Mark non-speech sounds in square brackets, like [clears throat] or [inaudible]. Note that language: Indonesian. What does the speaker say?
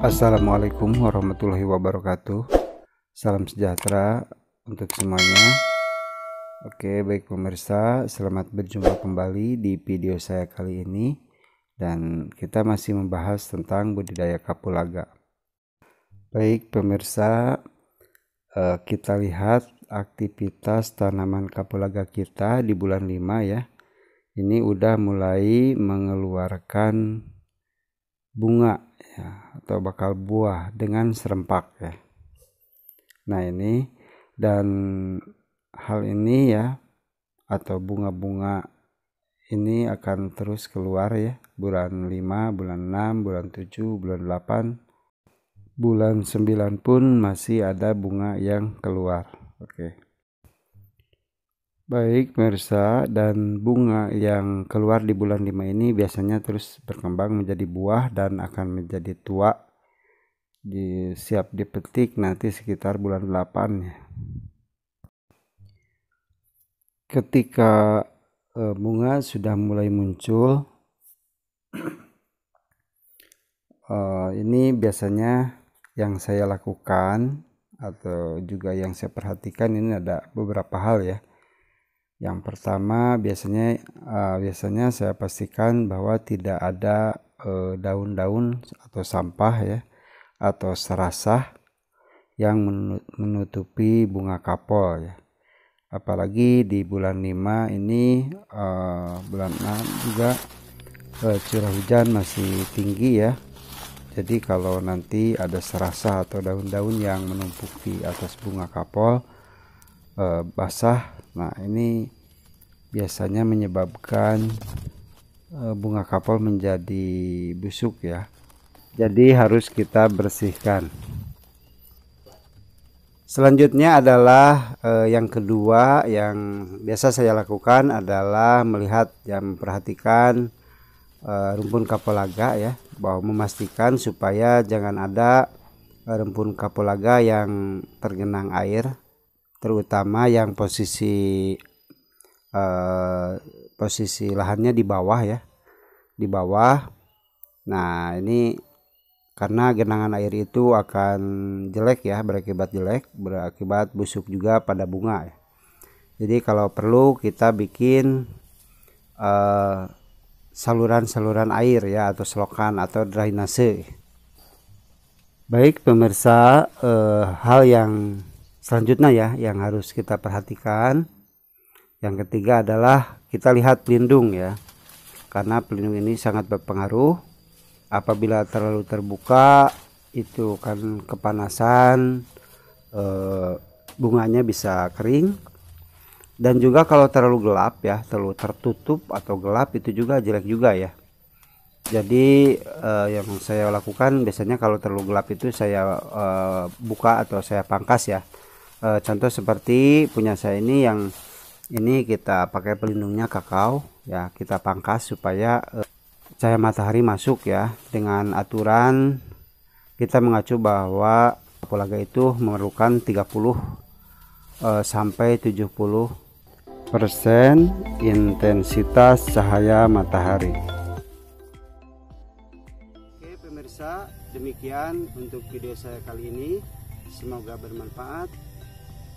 Assalamualaikum warahmatullahi wabarakatuh. Salam sejahtera untuk semuanya. Oke, baik pemirsa, selamat berjumpa kembali di video saya kali ini dan kita masih membahas tentang budidaya kapulaga. Baik pemirsa, eh, kita lihat aktivitas tanaman kapulaga kita di bulan 5 ya. Ini udah mulai mengeluarkan bunga ya, atau bakal buah dengan serempak ya. Nah ini dan hal ini ya atau bunga-bunga ini akan terus keluar ya bulan 5, bulan 6, bulan 7, bulan 8, bulan 9 pun masih ada bunga yang keluar. Oke. Okay. Baik, Mirsa dan bunga yang keluar di bulan 5 ini biasanya terus berkembang menjadi buah dan akan menjadi tua di, siap dipetik nanti sekitar bulan 8 ya. ketika eh, bunga sudah mulai muncul [clears throat] eh, ini biasanya yang saya lakukan atau juga yang saya perhatikan ini ada beberapa hal ya yang pertama biasanya uh, biasanya saya pastikan bahwa tidak ada eh, daun-daun uh, atau sampah ya atau serasah yang menutupi bunga kapol ya. Apalagi di bulan 5 ini uh, bulan 6 juga uh, curah hujan masih tinggi ya. Jadi kalau nanti ada serasa atau daun-daun yang menumpuk di atas bunga kapol, e, basah. Nah, ini biasanya menyebabkan e, bunga kapal menjadi busuk ya. Jadi harus kita bersihkan. Selanjutnya adalah eh, yang kedua yang biasa saya lakukan adalah melihat dan ya, memperhatikan eh, rumpun kapulaga ya, bahwa memastikan supaya jangan ada e, rumpun kapulaga yang tergenang air terutama yang posisi eh, posisi lahannya di bawah ya di bawah nah ini karena genangan air itu akan jelek ya berakibat jelek berakibat busuk juga pada bunga ya jadi kalau perlu kita bikin eh, saluran-saluran eh, air ya atau selokan atau drainase baik pemirsa eh, hal yang selanjutnya ya yang harus kita perhatikan yang ketiga adalah kita lihat pelindung ya karena pelindung ini sangat berpengaruh apabila terlalu terbuka itu kan kepanasan e, bunganya bisa kering dan juga kalau terlalu gelap ya terlalu tertutup atau gelap itu juga jelek juga ya jadi eh, yang saya lakukan biasanya kalau terlalu gelap itu saya eh, buka atau saya pangkas ya e, contoh seperti punya saya ini yang ini kita pakai pelindungnya kakao ya kita pangkas supaya e, cahaya matahari masuk ya dengan aturan kita mengacu bahwa apalagi itu memerlukan 30 e, eh, sampai 70 persen intensitas cahaya matahari Oke pemirsa demikian untuk video saya kali ini semoga bermanfaat